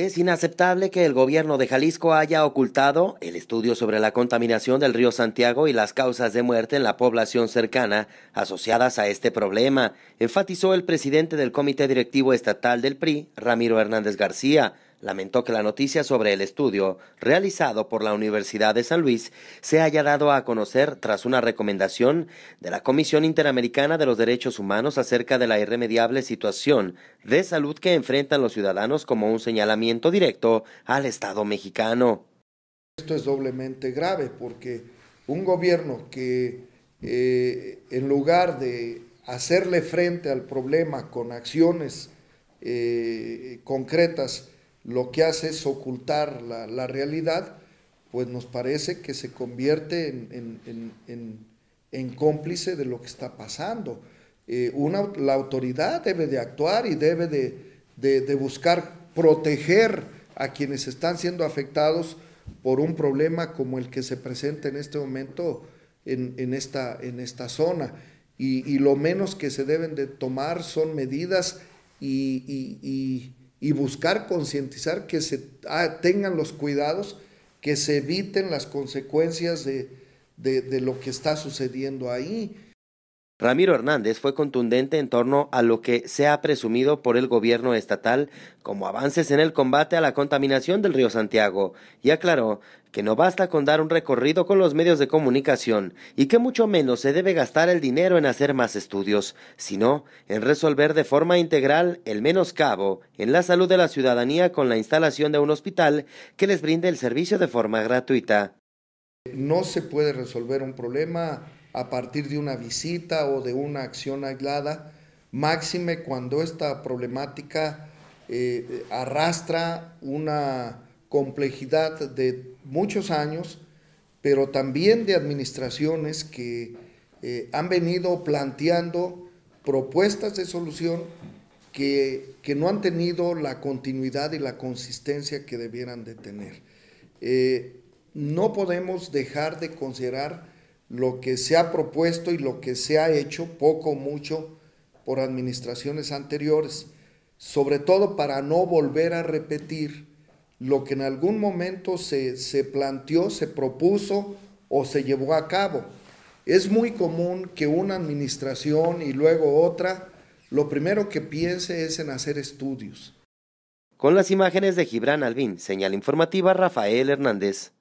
es inaceptable que el gobierno de Jalisco haya ocultado el estudio sobre la contaminación del río Santiago y las causas de muerte en la población cercana asociadas a este problema, enfatizó el presidente del Comité Directivo Estatal del PRI, Ramiro Hernández García, lamentó que la noticia sobre el estudio realizado por la Universidad de San Luis se haya dado a conocer tras una recomendación de la Comisión Interamericana de los Derechos Humanos acerca de la irremediable situación de salud que enfrentan los ciudadanos como un señalamiento directo al Estado mexicano. Esto es doblemente grave porque un gobierno que eh, en lugar de hacerle frente al problema con acciones eh, concretas lo que hace es ocultar la, realidad, pues nos parece que se convierte en, cómplice de lo que está pasando. Eh, la autoridad debe de actuar y debe de, buscar proteger a quienes están siendo afectados por un problema como el que se presenta en este momento en, esta, en esta, zona. Y, lo menos que se deben de tomar son medidas y, y, y buscar concientizar que se ah, tengan los cuidados, que se eviten las consecuencias de, de lo que está sucediendo ahí. Ramiro Hernández fue contundente en torno a lo que se ha presumido por el gobierno estatal como avances en el combate a la contaminación del río Santiago y aclaró que no basta con dar un recorrido con los medios de comunicación y que mucho menos se debe gastar el dinero en hacer más estudios, sino en resolver de forma integral el menoscabo en la salud de la ciudadanía con la instalación de un hospital que les brinde el servicio de forma gratuita. No se puede resolver un problema a partir de una visita o de una acción aislada, máxime cuando esta problemática eh, eh, arrastra una complejidad de muchos años, pero también de administraciones que eh, han venido planteando propuestas de solución que, no han tenido la continuidad y la consistencia que debieran de tener. no podemos dejar de considerar lo que se ha propuesto y lo que se ha hecho, poco o mucho, por administraciones anteriores, sobre todo para no volver a repetir lo que en algún momento se, se planteó, se propuso o se llevó a cabo. Es muy común que una administración y luego otra, lo primero que piense es en hacer estudios. Con las imágenes de Gibran Albín, señal informativa Rafael Hernández.